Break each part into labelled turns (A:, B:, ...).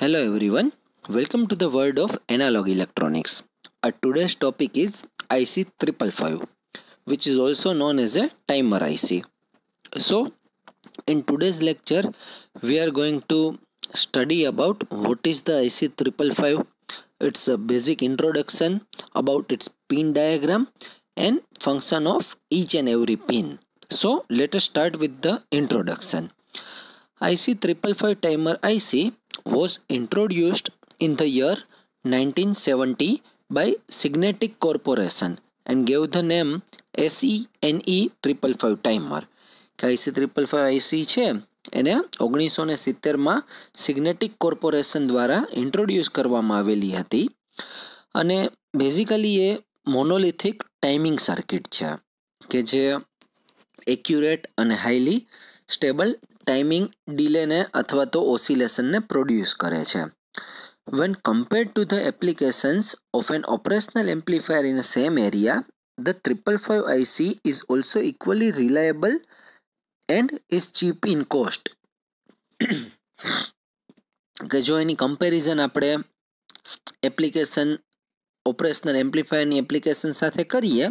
A: Hello everyone, welcome to the world of analog electronics. Our today's topic is IC 555 which is also known as a timer IC. So in today's lecture we are going to study about what is the IC 555, its a basic introduction about its pin diagram and function of each and every pin. So let us start with the introduction. IC 555 timer IC was introduced in the year 1970 by Signetic Corporation and gave the name SENE e triple five timer કે IC triple five IC છે એને ઓગણીસો ને સિત્તેરમાં સિગ્નેટિક corporation દ્વારા introduce કરવામાં આવેલી હતી અને બેઝિકલી એ મોનોલિથિક ટાઈમિંગ સર્કિટ છે કે જે એક્યુરેટ અને હાઈલી સ્ટેબલ ટાઈમિંગ ડિલેને અથવા તો ઓસિલેશનને પ્રોડ્યુસ કરે છે When compared to the applications of an operational amplifier in the same area, the 555 IC is also equally reliable and is cheap in cost. કે જો એની કમ્પેરિઝન આપણે એપ્લિકેશન ઓપરેશનલ એમ્પ્લીફાયરની એપ્લિકેશન સાથે કરીએ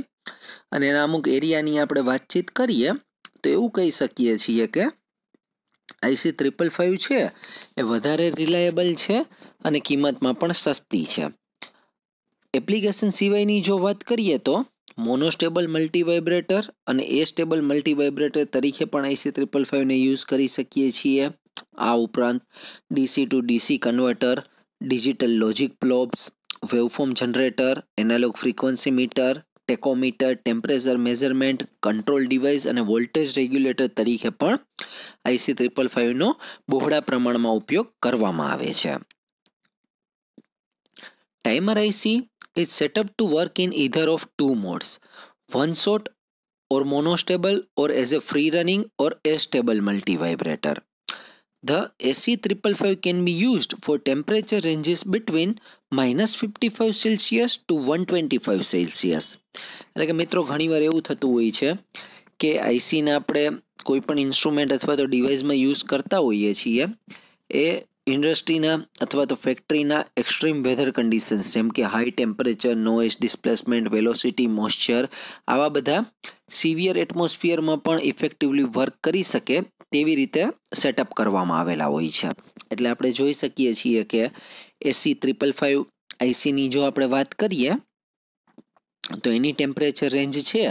A: અને એના અમુક એરિયાની આપણે વાતચીત કરીએ તો એવું કહી શકીએ છીએ કે આઈસી ત્રિપલ ફાઇવ છે એ વધારે રિલાયેબલ છે અને કિંમતમાં પણ સસ્તી છે એપ્લિકેશન સિવાયની જો વાત કરીએ તો મોનોસ્ટેબલ મલ્ટી વાઇબ્રેટર અને એ સ્ટેબલ મલ્ટી વાઇબ્રેટર તરીકે પણ આઈસી ત્રિપલ ફાઇવને યુઝ કરી શકીએ છીએ આ ઉપરાંત DC to DC converter digital logic probes waveform generator analogue frequency meter tachometer temperature measurement control device અને વોલ્ટેજ રેગ્યુલેટર તરીકે પણ આઈસી ત્રિપલ ફાઇવનો બહોળા પ્રમાણમાં ઉપયોગ કરવામાં આવે છે timer IC is set up to work in either of two modes one shot or monostable or as a free running or astable multivibrator The AC555 can be used for temperature ranges between minus 55 Celsius to 125 Celsius એટલે કે મિત્રો ઘણીવાર એવું થતું હોય છે કે આઈસીને આપણે કોઈ પણ ઇન્સ્ટ્રુમેન્ટ અથવા તો ડિવાઇસમાં યુઝ કરતા હોઈએ છીએ એ ઇન્ડસ્ટ્રીના અથવા તો ફેક્ટરીના એક્સ્ટ્રીમ વેધર કન્ડિશન્સ જેમ કે high temperature noise displacement velocity moisture આવા બધા સિવિયર એટમોસ્ફિયરમાં પણ ઇફેક્ટિવલી વર્ક કરી શકે તેવી રીતે સેટઅપ કરવામાં આવેલા હોય છે એટલે આપણે જોઈ શકીએ છીએ કે એસી ત્રિપલ ફાઇવ આઈસીની જો આપણે વાત કરીએ તો એની ટેમ્પરેચર રેન્જ છે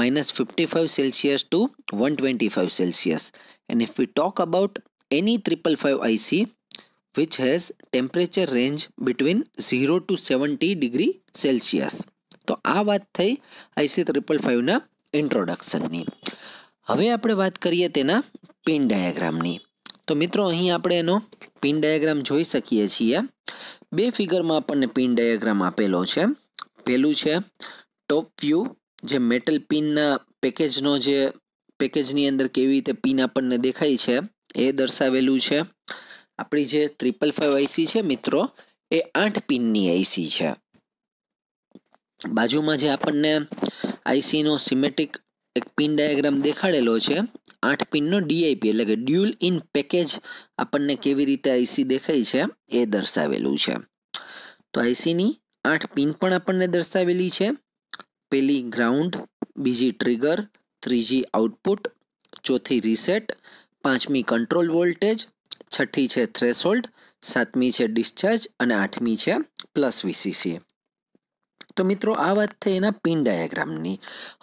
A: minus fifty five Celsius to one twenty five Celsius and if we talk about એની triple five IC which has temperature range between 0 to 70 degree Celsius તો આ વાત થઈ આઈસી ત્રિપલ ફાઇવના ઇન્ટ્રોડક્શનની હવે આપણે વાત કરીએ તેના પિન ડાયાગ્રામની તો મિત્રો અહીં આપણે એનો પિન ડાયાગ્રામ જોઈ શકીએ છીએ બે ફિગરમાં આપણને પિન ડાયાગ્રામ આપેલો છે પહેલું છે ટોપ વ્યૂ જે મેટલ પિનના પેકેજનો જે પેકેજની અંદર કેવી રીતે પિન આપણને દેખાય છે એ દર્શાવેલું છે આપણી જે ટ્રિપલ ફાઇવ આઈસી છે મિત્રો એ આઠ પિનની આઈસી છે બાજુમાં જે આપણને આઈસીનો સિમેટિક એક પિન ડાયાગ્રામ દેખાડેલો છે આઠ પિનનો ડીઆઈપી એટલે કે ડ્યુલ ઇન પેકેજ આપણને કેવી રીતે આઈસી દેખાય છે એ દર્શાવેલું છે તો આઈસીની આઠ પિન પણ આપણને દર્શાવેલી છે પહેલી ગ્રાઉન્ડ બીજી ટ્રિગર ત્રીજી આઉટપુટ ચોથી રીસેટ પાંચમી કંટ્રોલ વોલ્ટેજ છઠ્ઠી છે થ્રેશોલ્ડ સાતમી છે ડિસ્ચાર્જ અને આઠમી છે પ્લસ વીસીસી તો મિત્રો આ વાત થઈ એના પિન ડાયાગ્રામની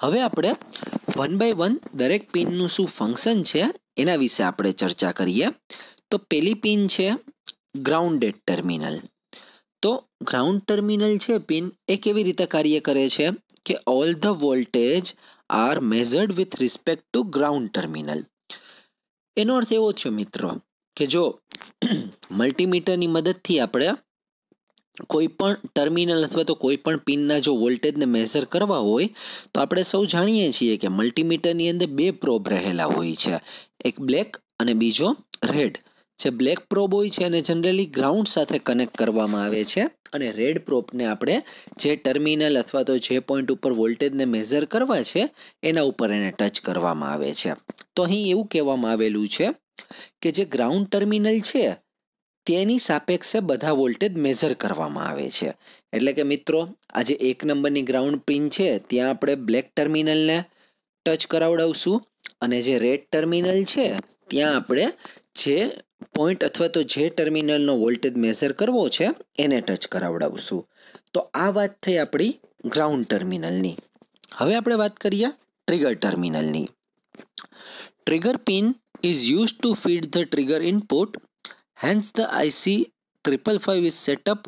A: હવે આપણે વન બાય વન દરેક પિનનું શું ફંક્શન છે એના વિશે આપણે ચર્ચા કરીએ તો પેલી પિન છે ગ્રાઉન્ડેડ ટર્મિનલ તો ગ્રાઉન્ડ ટર્મિનલ છે પિન એ કેવી રીતે કાર્ય કરે છે કે all the voltage are measured with respect to ground terminal એનો અર્થ એવો થયો મિત્રો કે જો મલ્ટીમીટરની મદદથી આપણે કોઈ પણ ટર્મિનલ અથવા તો કોઈ પણ પિનના જો વોલ્ટેજને મેઝર કરવા હોય તો આપણે સૌ જાણીએ છીએ કે મલ્ટીમીટરની અંદર બે પ્રોબ રહેલા હોય છે એક બ્લેક અને બીજો રેડ જે બ્લેક પ્રોબ હોય છે એને જનરલી ગ્રાઉન્ડ સાથે કનેક્ટ કરવામાં આવે છે અને રેડ પ્રોબને આપણે જે ટર્મિનલ અથવા તો જે પોઈન્ટ ઉપર વોલ્ટેજને મેઝર કરવા છે એના ઉપર એને ટચ કરવામાં આવે છે તો અહીં એવું કહેવામાં આવેલું છે કે જે ગ્રાઉન્ડ ટર્મિનલ છે તેની સાપેક્ષે બધા વોલ્ટેજ મેઝર કરવામાં આવે છે એટલે કે મિત્રો આ જે એક નંબરની ગ્રાઉન્ડ પિન છે ત્યાં આપણે બ્લેક ટર્મિનલને ટચ કરાવડાવશું અને જે રેડ ટર્મિનલ છે ત્યાં આપણે જે પોઈન્ટ અથવા તો જે ટર્મિનલનો વોલ્ટેજ મેઝર કરવો છે એને ટચ કરાવડાવશું તો આ વાત થઈ આપણી ગ્રાઉન્ડ ટર્મિનલની હવે આપણે વાત કરીએ ટ્રિગર ટર્મિનલની trigger pin is used to feed the trigger input. Hence the IC555 is set up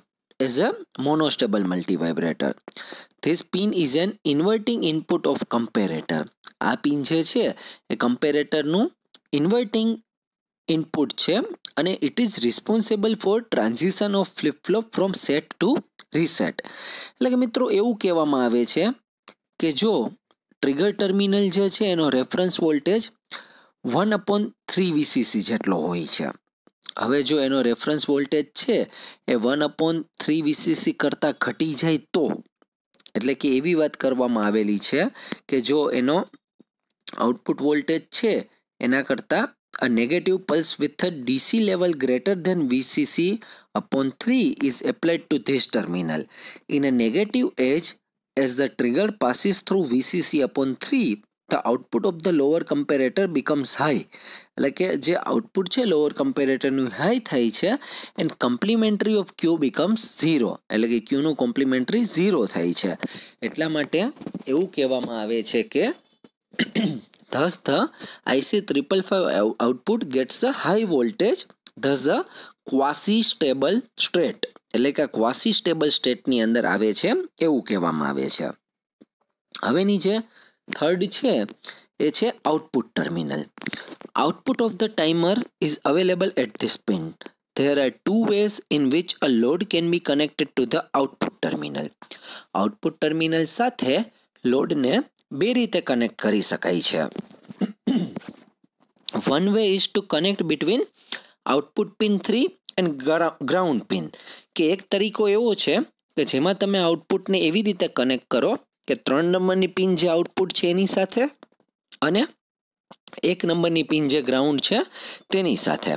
A: as a monostable multivibrator. This pin is an inverting input of comparator. આ પિન જે છે એ કમ્પેરેટરનું ઇન્વર્ટિંગ ઇનપુટ છે અને it is responsible for transition of flip flop from set to reset એટલે કે મિત્રો એવું કહેવામાં આવે છે કે જો ટ્રિગર ટર્મિનલ જે છે એનો reference voltage one upon three VCC જેટલો હોય છે હવે જો એનો રેફરન્સ વોલ્ટેજ છે એ વન અપોન થ્રી વીસીસી કરતાં ઘટી જાય તો એટલે કે એવી વાત કરવામાં આવેલી છે કે જો એનો આઉટપુટ વોલ્ટેજ છે એના કરતાં a negative pulse with a DC level greater than VCC upon three is applied to this terminal in a negative edge as the trigger passes through VCC upon three the output of the lower comparator becomes high એટલે કે જે output છે lower કમ્પેરેટરનું high થાય છે and complementary of Q becomes zero એટલે કે ક્યુનું complimentary zero થાય છે એટલા માટે એવું કહેવામાં આવે છે કે thus the IC triple five output gets a high voltage thus the quasi stable state એટલે કે ક્વાસી સ્ટેબલ સ્ટેટની અંદર આવે છે એવું કહેવામાં આવે છે હવેની જે थर्ड है ये output terminal output of the timer is available at this pin there are two ways in which a load can be connected to the output terminal output terminal साथ लोड ने बे रीते कनेक्ट कर सकते one way is to connect between output pin three and ground pin के एक तरीको एवं है कि जेमा तब आउटपुट ने एवं रीते कनेक्ट करो કે ત્રણ નંબરની પિન જે આઉટપુટ છે એની સાથે અને એક નંબરની પિન જે ગ્રાઉન્ડ છે તેની સાથે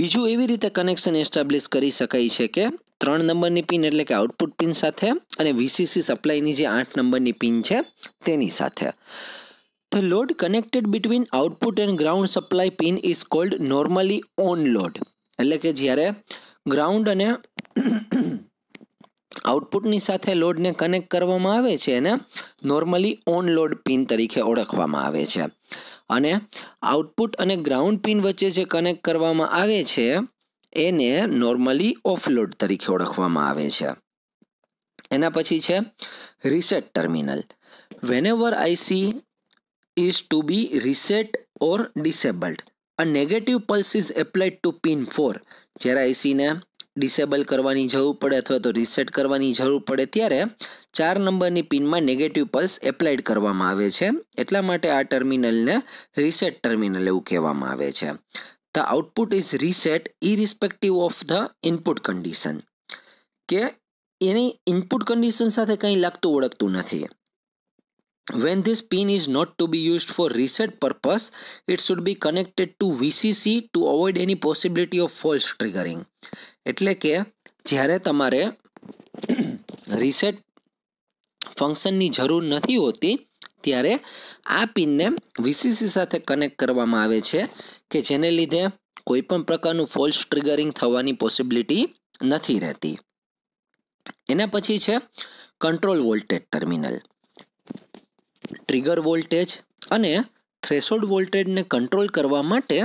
A: બીજું એવી રીતે કનેક્શન એસ્ટાબ્લિશ કરી શકાય છે કે ત્રણ નંબરની પિન એટલે કે આઉટપુટ પિન સાથે અને વીસીસી સપ્લાયની જે આઠ નંબરની પિન છે તેની સાથે the load connected between output and ground supply pin is called normally on load એટલે કે જ્યારે ગ્રાઉન્ડ અને આઉટપુટની સાથે લોડને કનેક્ટ કરવામાં આવે છે એને નોર્મલી ઓન લોડ પિન તરીકે ઓળખવામાં આવે છે અને આઉટપુટ અને ગ્રાઉન્ડ પિન વચ્ચે જે કનેક્ટ કરવામાં આવે છે એને નોર્મલી ઓફલોડ તરીકે ઓળખવામાં આવે છે એના પછી છે reset terminal whenever IC is to be reset or disabled a negative pulse is applied to pin four જ્યારે આઈસીને ડિસેબલ કરવાની જરૂર પડે અથવા તો રિસેટ કરવાની જરૂર પડે ત્યારે ચાર નંબરની પિનમાં નેગેટિવ પલ્સ એપ્લાઇડ કરવામાં આવે છે એટલા માટે આ ટર્મિનલને રિસેટ ટર્મિનલ એવું કહેવામાં આવે છે the output is reset irrespective of the input condition કે એની ઇનપુટ કન્ડિશન સાથે કંઈ લાગતું ઓળખતું નથી when this pin is not to be used for reset purpose it should be connected to VCC to avoid any possibility of false triggering એટલે કે જ્યારે તમારે રીસેટ ફંક્શનની જરૂર નથી હોતી ત્યારે આ પિનને વીસીસી સાથે કનેક્ટ કરવામાં આવે છે કે જેને લીધે કોઈપણ પ્રકારનું ફોલ્સ ટ્રિગરિંગ થવાની પોસિબિલિટી નથી રહેતી એના પછી છે control voltage terminal trigger voltage અને થ્રેશોલ્ડ વોલ્ટેજને કંટ્રોલ કરવા માટે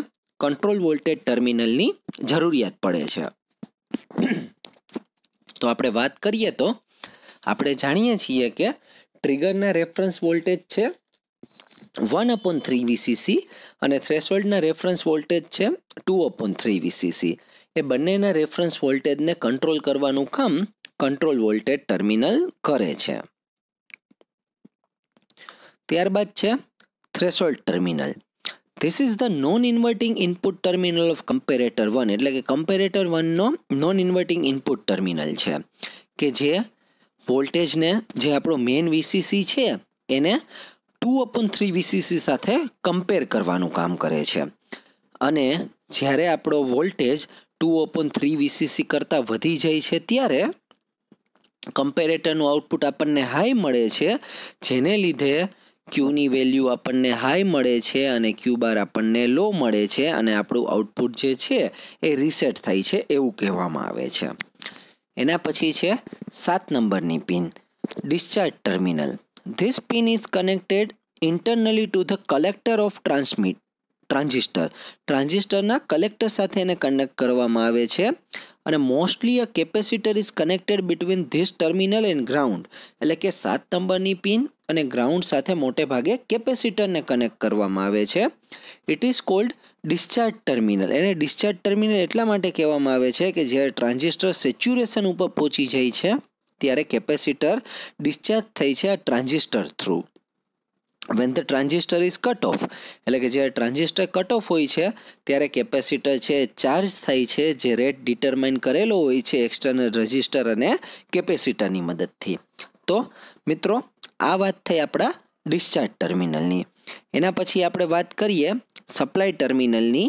A: કંટ્રોલ વોલ્ટેજ ટર્મિનલની જરૂરિયાત પડે છે તો આપણે વાત કરીએ તો આપણે જાણીએ છીએ કે ટ્રિગરના રેફરન્સ વોલ્ટેજ છે વન અપોન થ્રી વીસીસી અને થ્રેશોલ્ડના રેફરન્સ વોલ્ટેજ છે ટુ અપોન થ્રી વીસીસી એ બંનેના રેફરન્સ વોલ્ટેજને કંટ્રોલ કરવાનું કામ કંટ્રોલ વોલ્ટેજ ટર્મિનલ કરે છે ત્યારબાદ છે threshold terminal this is the non inverting input terminal of comparator one એટલે કે કમ્પેરેટર વનનો નોન ઇન્વર્ટિંગ ઇનપુટ ટર્મિનલ છે કે જે વોલ્ટેજને જે આપણો મેઇન વીસીસી છે એને ટુ અપોન થ્રી વીસીસી સાથે કમ્પેર કરવાનું કામ કરે છે અને જ્યારે આપણો voltage two upon three VCC કરતાં વધી જાય છે ત્યારે કમ્પેરેટરનું આઉટપુટ આપણને હાઈ મળે છે જેને લીધે ક્યુની વેલ્યુ આપણને હાઈ મળે છે અને ક્યુ બાર આપણને લો મળે છે અને આપણું આઉટપુટ જે છે એ રીસેટ થાય છે એવું કહેવામાં આવે છે એના પછી છે સાત નંબરની pin discharge terminal this pin is connected internally to the collector of transmit transistor ટ્રાન્ઝિસ્ટરના કલેક્ટર સાથે એને કનેક્ટ કરવામાં આવે છે અને mostly a capacitor is connected between this terminal and ground એટલે કે સાત નંબરની પિન અને ગ્રાઉન્ડ સાથે મોટે ભાગે કેપેસિટરને કનેક્ટ કરવામાં આવે છે it is called discharge terminal એને ડિસ્ચાર્જ ટર્મિનલ એટલા માટે કહેવામાં આવે છે કે જ્યારે ટ્રાન્ઝિસ્ટર સેચ્યુરેશન ઉપર પહોંચી જાય છે ત્યારે કેપેસિટર ડિસ્ચાર્જ થઈ છે આ transistor through when the transistor is cut off એટલે કે જ્યારે ટ્રાન્ઝિસ્ટર કટ ઓફ હોય છે ત્યારે કેપેસિટર છે ચાર્જ થાય છે જે રેટ ડિટરમાઇન કરેલો હોય છે એક્સટર્નલ રજિસ્ટર અને કેપેસિટરની મદદથી તો મિત્રો આ વાત થઈ આપણા ડિસ્ચાર્જ ટર્મિનલની એના પછી આપણે વાત કરીએ સપ્લાય ટર્મિનલની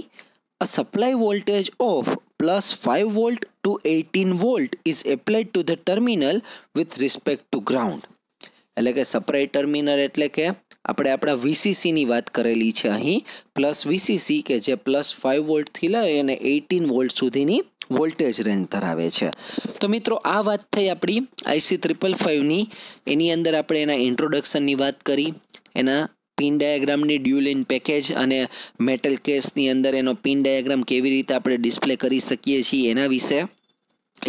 A: a supply voltage of plus five volt to eighteen volt is applied to the terminal with respect to ground એટલે કે સપ્લાય ટર્મિનલ એટલે કે આપણે આપણા વીસીસીની વાત કરેલી છે અહીં પ્લસ વીસીસી કે જે પ્લસ ફાઇવ વોલ્ટથી લઈ અને એઇટીન વોલ્ટ સુધીની વોલ્ટેજ રેન્જ ધરાવે છે તો મિત્રો આ વાત થઈ આપણી આઈસી ત્રિપલ ફાઇવની એની અંદર આપણે એના ઇન્ટ્રોડક્શનની વાત કરી એના પિન ડાયાગ્રામની ડ્યુલ પેકેજ અને મેટલ કેસની અંદર એનો પિન ડાયાગ્રામ કેવી રીતે આપણે ડિસ્પ્લે કરી શકીએ છીએ એના વિશે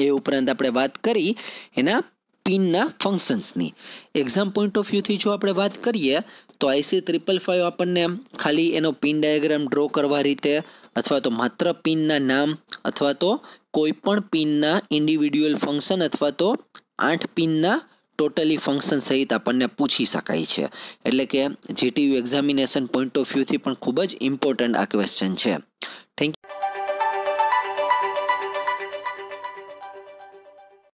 A: એ ઉપરાંત આપણે વાત કરી એના પિનના ફંક્શન્સની એક્ઝામ પોઈન્ટ ઓફ વ્યૂથી જો આપણે વાત કરીએ તો આઈસી ત્રિપલ ફાઇવ આપણને ખાલી એનો પિન ડાયાગ્રામ ડ્રો કરવા રીતે અથવા તો માત્ર પિનના નામ અથવા તો કોઈ પણ પિનના ઇન્ડિવિડ્યુઅલ ફંક્શન અથવા તો આઠ પિનના ટોટલી ફંક્શન સહિત આપણને પૂછી શકાય છે એટલે કે જીટીયુ એક્ઝામિનેશન પોઈન્ટ ઓફ વ્યૂથી પણ ખૂબ જ ઇમ્પોર્ટન્ટ આ ક્વેશ્ચન છે